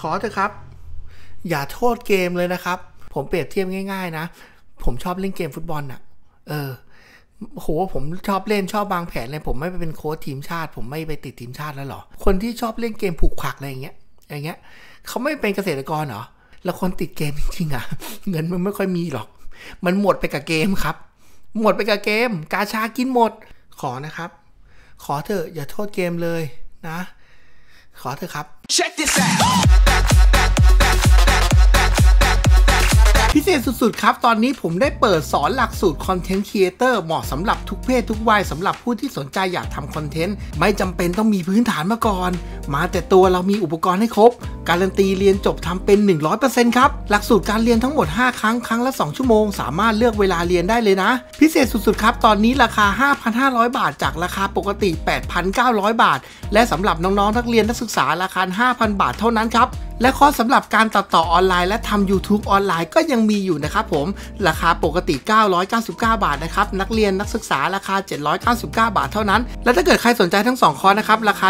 ขอเถอะครับ อย่าโทษเกมเลยนะครับ ผมเปรียบเทียบง่ายๆนะ ผมชอบเล่นเกมฟุตบอลอะเออโหผมชอบเล่นชอบบางแผนเลย ผมไม่ไปเป็นโค้ชทีมชาติ ผมไม่ไปติดทีมชาติแล้วหรอ คนที่ชอบเล่นเกมผูกผักอะไรอย่างเงี้ยอย่างเงี้ยเขาไม่เป็นเกษตรกรเหรอแล้วคนติดเกมจริงๆอะเงินมันไม่ค่อยมีหรอก มันหมดไปกับเกมครับ หมดไปกับเกม กาชากินหมดขอนะครับ ขอเถอะอย่าโทษเกมเลยนะ ขอเถอะครับ Check this out พิเศษสุดๆครับ ตอนนี้ผมได้เปิดสอนหลักสูตรคอนเทนต์ครีเอเตอร์เหมาะสำหรับทุกเพศทุกวัยสำหรับผู้ที่สนใจอยากทำคอนเทนต์ไม่จำเป็นต้องมีพื้นฐานมาก่อน มาแต่ตัวเรามีอุปกรณ์ให้ครบ การันตีเรียนจบทำเป็น 100%ครับ หลักสูตรการเรียนทั้งหมด 5 ครั้งครั้งละ 2 ชั่วโมง สามารถเลือกเวลาเรียนได้เลยนะ พิเศษสุดๆครับ ตอนนี้ราคา 5,500 บาท จากราคาปกติ 8,900 บาท และสำหรับน้องๆนักเรียนนักศึกษาราคา 5,000 บาทเท่านั้นครับและคอร์สำหรับการตัดต่อออนไลน์และทำ YouTube ออนไลน์ก็ยังมีอยู่นะครับผมราคาปกติ 999 บาทนะครับ นักเรียนนักศึกษาราคา 799 บาทเท่านั้น และถ้าเกิดใครสนใจทั้ง 2 คอร์สนะครับราคา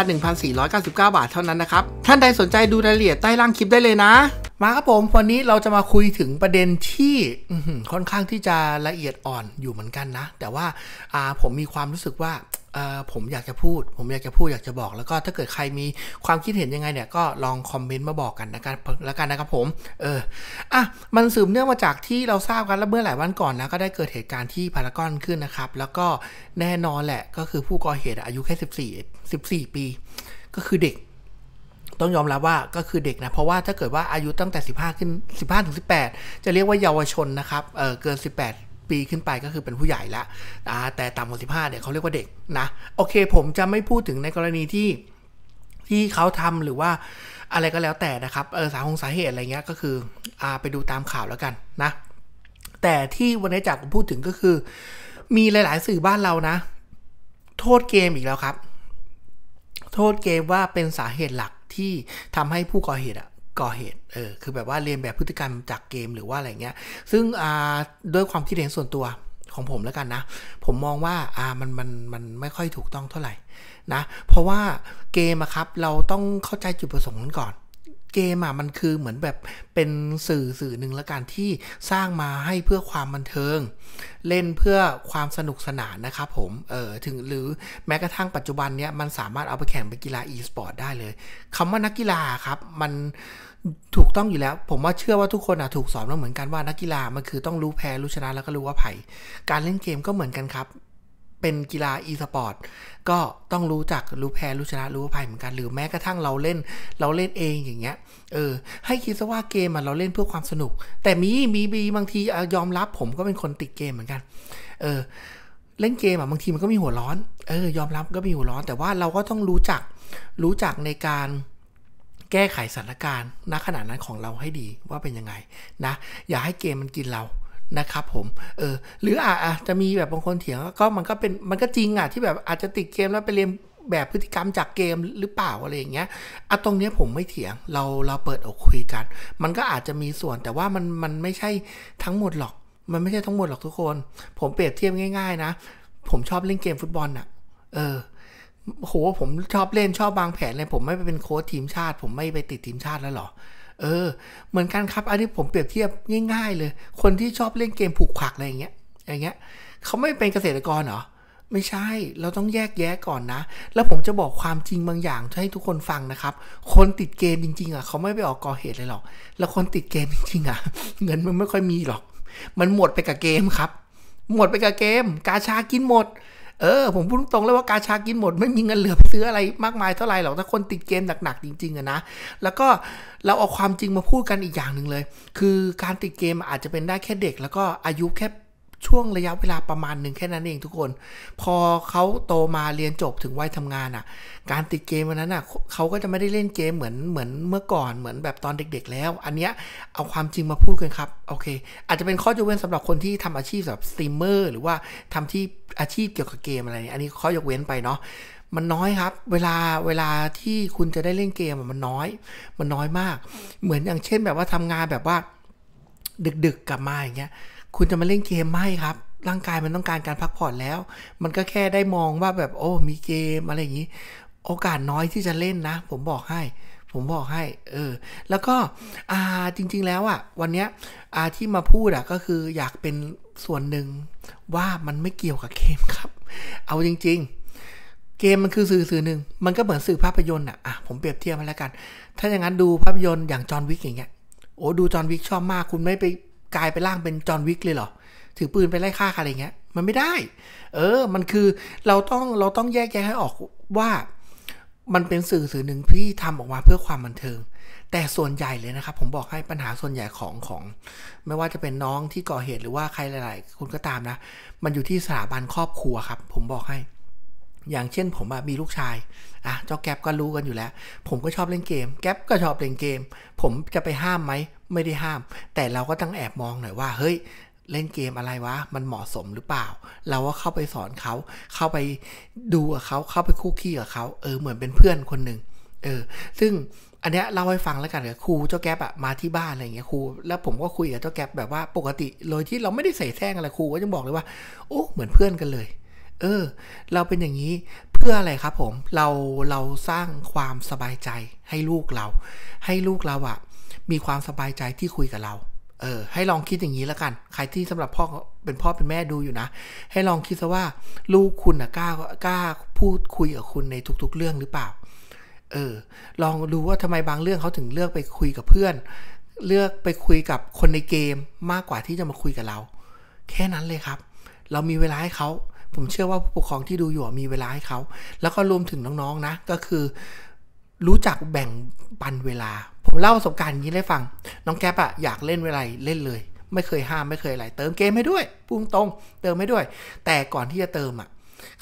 1,499 บาทเท่านั้นนะครับ ท่านใดสนใจดูรายละเอียดใต้ล่างคลิปได้เลยนะ มาครับผมวันนี้เราจะมาคุยถึงประเด็นที่ค่อนข้างที่จะละเอียดอ่อนอยู่เหมือนกันนะ แต่ว่าผมมีความรู้สึกว่าผมอยากจะพูด ผมอยากจะพูดอยากจะบอก แล้วก็ถ้าเกิดใครมีความคิดเห็นยังไง เนี่ย ก็ลองคอมเมนต์มาบอกกันนะครับแล้วกันนะครับ ผม เออ อ่ะ มันสืบเนื่องมาจากที่เราทราบกันแล้วเมื่อหลายวันก่อนนะ ก็ได้เกิดเหตุการณ์ที่พารากอนขึ้นนะครับ แล้วก็แน่นอนแหละ ก็คือผู้ก่อเหตุอายุแค่14 14 ปี ก็คือเด็ก ต้องยอมรับว่าก็คือเด็กนะ เพราะว่าถ้าเกิดว่าอายุตั้งแต่ 15ขึ้น15ถึง18 จะเรียกว่าเยาวชนนะครับ เออเกิน 18ปีขึ้นไปก็คือเป็นผู้ใหญ่แล้ว แต่ต่ำกว่าสิบห้าเนี่ยเขาเรียกว่าเด็กนะ โอเคผมจะไม่พูดถึงในกรณีที่ที่เขาทำหรือว่าอะไรก็แล้วแต่นะครับเออสาหงสาเหตุอะไรเงี้ยก็คืออไปดูตามข่าวแล้วกันนะ แต่ที่วันนี้จากพูดถึงก็คือมีหลายๆ สื่อบ้านเรานะ โทษเกมอีกแล้วครับ โทษเกมว่าเป็นสาเหตุหลักที่ทำให้ผู้ก่อเหตุอะก่อเหตุเออคือแบบว่าเรียนแบบพฤติกรรมจากเกมหรือว่าอะไรเงี้ย ซึ่งอ่าด้วยความคิดเห็นส่วนตัวของผมแล้วกันนะ ผมมองว่าอ่ามันมันมันไม่ค่อยถูกต้องเท่าไหร่นะ เพราะว่าเกมอะครับเราต้องเข้าใจจุดประสงค์นั้นก่อน เกมอะมันคือเหมือนแบบเป็นสื่อสื่อหนึ่งละกันที่สร้างมาให้เพื่อความบันเทิง เล่นเพื่อความสนุกสนานนะครับผมเออถึงหรือแม้กระทั่งปัจจุบันเนี้ยมันสามารถเอาไปแข่งเป็นกีฬาอีสปอร์ตได้เลยคำว่านักกีฬาครับมันถูกต้องอยู่แล้ว ผมว่าเชื่อว่าทุกคนอ่ะถูกสอนมาเหมือนกัน ว่านักกีฬามันคือต้องรู้แพ้รู้ชนะแล้วก็รู้ว่าไผ่การเล่นเกมก็เหมือนกันครับ เป็นกีฬาอีสปอร์ตก็ต้องรู้จักรู้แพ้รู้ชนะรู้ว่าไผ่เหมือนกันหรือแม้กระทั่งเราเล่นเราเล่นเองอย่างเงี้ยเออให้คิดซะว่าเกมเราเล่นเพื่อความสนุก แต่มีมีบีบางทียอมรับผมก็เป็นคนติดเกมเหมือนกันเออเล่นเกมอ่ะบางทีมันก็มีหัวร้อนเออ ยอมรับก็มีหัวร้อน แต่ว่าเราก็ต้องรู้จักรู้จักในการแก้ไขสถานการณ์ณขณะนั้นของเราให้ดีว่าเป็นยังไงนะ อย่าให้เกมมันกินเรานะครับผม เออ หรืออาจจะมีแบบบางคนเถียงก็มันก็เป็นมันก็จริงอ่ะที่แบบอาจจะติดเกมแล้วไปเรียนแบบพฤติกรรมจากเกมหรือเปล่าอะไรอย่างเงี้ยอะตรงเนี้ยผมไม่เถียงเราเราเปิดอกคุยกัน มันก็อาจจะมีส่วนแต่ว่ามันมันไม่ใช่ทั้งหมดหรอกมันไม่ใช่ทั้งหมดหรอกทุกคน ผมเปรียบเทียบง่ายๆ นะ ผมชอบเล่นเกมฟุตบอลอะเออโหผมชอบเล่นชอบวางแผนเลย ผมไม่ไปเป็นโค้ชทีมชาติ ผมไม่ไปติดทีมชาติแล้วหรอเออ เหมือนกันครับ อันนี้ผมเปรียบเทียบง่าย ๆ เลย คนที่ชอบเล่นเกมผูกผักอะไรอย่างเงี้ยอย่างเงี้ย เขาไม่เป็นเกษตรกรเหรอ ไม่ใช่เราต้องแยกแยะก่อนนะแล้วผมจะบอกความจริงบางอย่างให้ทุกคนฟังนะครับ คนติดเกมจริงๆอ่ะเขาไม่ไปออกก่อเหตุเลยหรอกแล้วคนติดเกมจริงๆอ่ะเงินมันไม่ค่อยมีหรอก มันหมดไปกับเกมครับ หมดไปกับเกม กาชากินหมดเออผมพูดตรงเลยว่ากาชากินหมดไม่มีเงินเหลือซื้ออะไรมากมายเท่าไหร่หรอกถ้าคนติดเกมหนักๆจริงๆอะนะ แล้วก็เราเอาความจริงมาพูดกันอีกอย่างหนึ่งเลย คือการติดเกมอาจจะเป็นได้แค่เด็กแล้วก็อายุแค่ช่วงระยะเวลาประมาณหนึ่งแค่นั้นเองทุกคน พอเขาโตมาเรียนจบถึงวัยทำงานอะ่ะ การติดเกมวันนั้นอะ่ะเขาก็จะไม่ได้เล่นเกมเหมือนเหมือนเมื่อก่อนเหมือนแบบตอนเด็กๆ แล้ว อันเนี้ยเอาความจริงมาพูดกันครับโอเคอาจจะเป็นข้อยกเว้นสำหรับคนที่ทำอาชีพแบบสตรีมเมอร์หรือว่าทำที่อาชีพเกี่ยวกับเกมอะไรเนี่ยอันนี้ข้อยกเว้นไปเนาะมันน้อยครับ เวลาเวลาที่คุณจะได้เล่นเกมมันน้อย มันน้อยมาก เหมือนอย่างเช่น แบบว่าทำงานแบบว่า ดึก ๆ กลับมาอย่างเงี้ยคุณ จะมาเล่นเกมไม่ครับ ร่างกายมันต้องการ การ พักผ่อนแล้ว มันก็แค่ได้มองว่าแบบโอ้มีเกมอะไรอย่างนี้ โอกาสน้อยที่จะเล่นนะ ผมบอกให้ ผมบอกให้เออแล้วก็อ่าจริง ๆแล้วอะ่ะวัน เนี้ย อ่าที่มาพูดอะ่ะก็คืออยากเป็นส่วนหนึ่งว่ามันไม่เกี่ยวกับเกมครับ เอาจริงๆ เกมมันคือสื่อสื่อหนึ่งมันก็เหมือนสื่อภาพยนตร์อ่ะอ่ะผมเปรียบเทียบมาแล้วกัน ถ้าอย่างนั้นดูภาพยนตร์อย่างจอห์นวิกอย่างเงี้ยโอ้ดูจอห์นวิกชอบมากคุณไม่ไปกลายไปร่างเป็นจอห์นวิกเลยเหรอ ถือปืนไปไล่ฆ่าใครอะไรเงี้ย มันไม่ได้ เออ มันคือเราต้องเราต้องแยกแยะให้ออกว่า มันเป็นสื่อสื่อหนึ่งที่ทำออกมาเพื่อความบันเทิง แต่ส่วนใหญ่เลยนะครับ ผมบอกให้ปัญหาส่วนใหญ่ของของ ไม่ว่าจะเป็นน้องที่ก่อเหตุหรือว่าใครหลาย ๆคนก็ตามนะ มันอยู่ที่สถาบันครอบครัวครับผมบอกให้ อย่างเช่น ผมมีลูกชาย อ่ะ เจ้าแก๊ปก็รู้กันอยู่แล้ว ผมก็ชอบเล่นเกม แก๊ปก็ชอบเล่นเกม ผมจะไปห้ามไหมไม่ได้ห้าม แต่เราก็ต้องแอบมองหน่อยว่าเฮ้ยเล่นเกมอะไรวะ มันเหมาะสมหรือเปล่า เราก็เข้าไปสอนเขาเข้าไปดูกับเขาเข้าไปคุกคีกับเขาเออ เหมือนเป็นเพื่อนคนหนึ่งเออซึ่งอันเนี้ยเล่าให้ฟังแล้วกันครูเจ้าแก๊ปอะมาที่บ้านอะไรเงี้ยครู แล้วผมก็คุยกับเจ้าแก๊ปแบบว่าปกติเลยที่เราไม่ได้ใส่แท่งอะไรครูก็จะบอกเลยว่าโอ้เหมือนเพื่อนกันเลย เออ เราเป็นอย่างนี้เพื่ออะไรครับ ผมเราเราสร้างความสบายใจให้ลูกเรา ให้ลูกเราอะมีความสบายใจที่คุยกับเรา เออ ให้ลองคิดอย่างนี้แล้วกัน ใครที่สำหรับพ่อเป็นพ่อเป็นแม่ดูอยู่นะ ให้ลองคิดซะว่า ลูกคุณนะกล้ากล้า พูดคุยกับคุณในทุก ๆเรื่องหรือเปล่า เออ ลองดูว่าทำไมบางเรื่องเขาถึงเลือกไปคุยกับเพื่อน เลือกไปคุยกับคนในเกมมากกว่าที่จะมาคุยกับเรา แค่นั้นเลยครับ เรามีเวลาให้เขา ผมเชื่อว่าผู้ปกครองที่ดูอยู่มีเวลาให้เขา แล้วก็รวมถึงน้องๆนะ ก็คือรู้จักแบ่งปันเวลา ผมเล่าประสบการณ์นี้ให้ฟัง น้องแก๊ปอะอยากเล่นเวลาเล่นเลย ไม่เคยห้ามไม่เคยอะไร เติมเกมให้ด้วยพุ่งตรงเติมให้ด้วย แต่ก่อนที่จะเติมอะ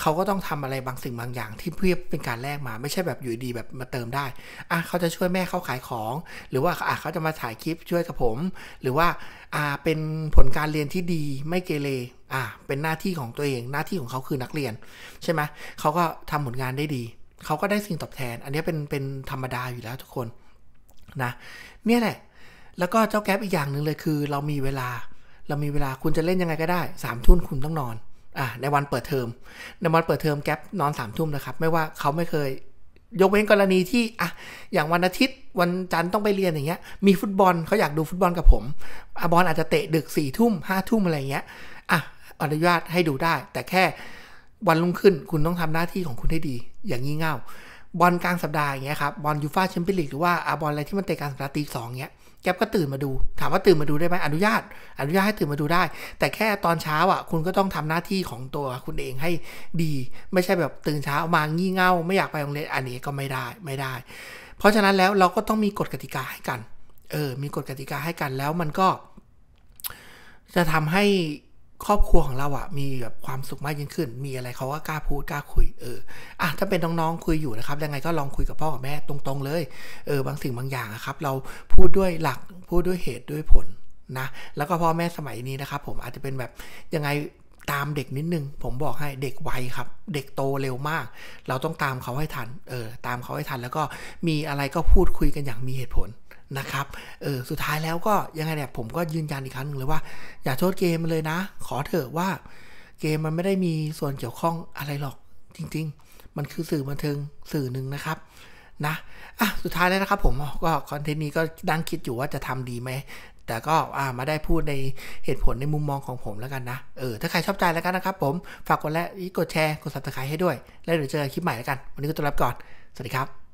เขาก็ต้องทำอะไรบางสิ่งบางอย่างที่เพื่อเป็นการแลกมา ไม่ใช่แบบอยู่ดีแบบมาเติมได้อ่ะเขาจะช่วยแม่เขาขายของ หรือว่าอ่ะเขาจะมาถ่ายคลิปช่วยกับผม หรือว่าอ่าเป็นผลการเรียนที่ดีไม่เกเรอ่ะเป็นหน้าที่ของตัวเองหน้าที่ของเขาคือนักเรียน ใช่ไหมเขาก็ทำผลงานได้ดีเขาก็ได้สิ่งตอบแทน อันนี้เป็นเป็นธรรมดาอยู่แล้วทุกคนนะ เนี่ยแหละ แล้วก็เจ้าแก๊ปอีกอย่างหนึ่งเลยคือ เรามีเวลา เรามีเวลาคุณจะเล่นยังไงก็ได้สามทุ่มคุณต้องนอน อ่ะ ในวันเปิดเทอมในวันเปิดเทอมแก๊ปนอนสามทุ่มนะครับ ไม่ว่าเขาไม่เคย ยกเว้นกรณีที่ อ่ะ อย่างวันอาทิตย์วันจันทร์ต้องไปเรียนอย่างเงี้ย มีฟุตบอลเขาอยากดูฟุตบอลกับผมอบอลอาจจะเตะดึกสี่ทุ่มห้าทุ่มอะไรเงี้ย อ่ะ อนุญาตให้ดูได้ แต่แค่วันรุ่งขึ้นคุณต้องทำหน้าที่ของคุณให้ดีอย่างงี้เง่าบอลกลางสัปดาห์อย่างเงี้ยครับบอลยูฟาแชมเปี้ยนลีกหรือว่าอาบอลอะไรที่มันเตะกลางสัปดาห์ตีสองเงี้ยแก๊ปก็ตื่นมาดู ถามว่าตื่นมาดูได้ไหมอนุญาต อนุญาตให้ตื่นมาดูได้ แต่แค่ตอนเช้าอ่ะ คุณก็ต้องทำหน้าที่ของตัวคุณเองให้ดี ไม่ใช่แบบตื่นเช้ามางี่เง่าไม่อยากไปโรงเรียนอันนี้ก็ไม่ได้ไม่ได้ เพราะฉะนั้นแล้วเราก็ต้องมีกฎกติกาให้กันเออมีกฎกติกาให้กันแล้วมันก็ จะทำให้ครอบครัวของเราอะมีแบบความสุขมากยิ่งขึ้น มีอะไรเขาก็กล้าพูดกล้าคุยเออ อ่ะถ้าเป็นน้องๆคุยอยู่นะครับ ยังไงก็ลองคุยกับพ่อกับแม่ตรงๆ เลยเออบางสิ่งบางอย่างครับเราพูดด้วยหลักพูดด้วยเหตุด้วยผลนะ แล้วก็พ่อแม่สมัยนี้นะครับผมอาจจะเป็นแบบยังไงตามเด็กนิดนึง ผมบอกให้เด็กไวครับ เด็กโตเร็วมาก เราต้องตามเขาให้ทันเออตามเขาให้ทัน แล้วก็มีอะไรก็พูดคุยกันอย่างมีเหตุผลนะครับเออสุดท้ายแล้วก็ยังไงเนี่ยผมก็ยืนยันอีกครั้งหนึ่งเลยว่าอย่าโทษเกมเลยนะ ขอเถอะว่า เกมมันไม่ได้มีส่วนเกี่ยวข้องอะไรหรอกจริง ๆ มันคือสื่อบันเทิงสื่อหนึ่งนะครับนะอ่ะสุดท้ายแล้วนะครับ ผมก็คอนเทนต์นี้ก็ดังคิดอยู่ว่าจะทำดีไหมแต่ก็อ่ามาได้พูดในเหตุผลในมุมมองของผมแล้วกันนะเออถ้าใครชอบใจแล้วกันนะครับ ผม ฝากกดไลค์กดแชร์กดซับสไครต์ให้ด้วยแล้วเดี๋ยวเจอคลิปใหม่แล้วกัน วันนี้ก็ตัวรับก่อนสวัสดีครับ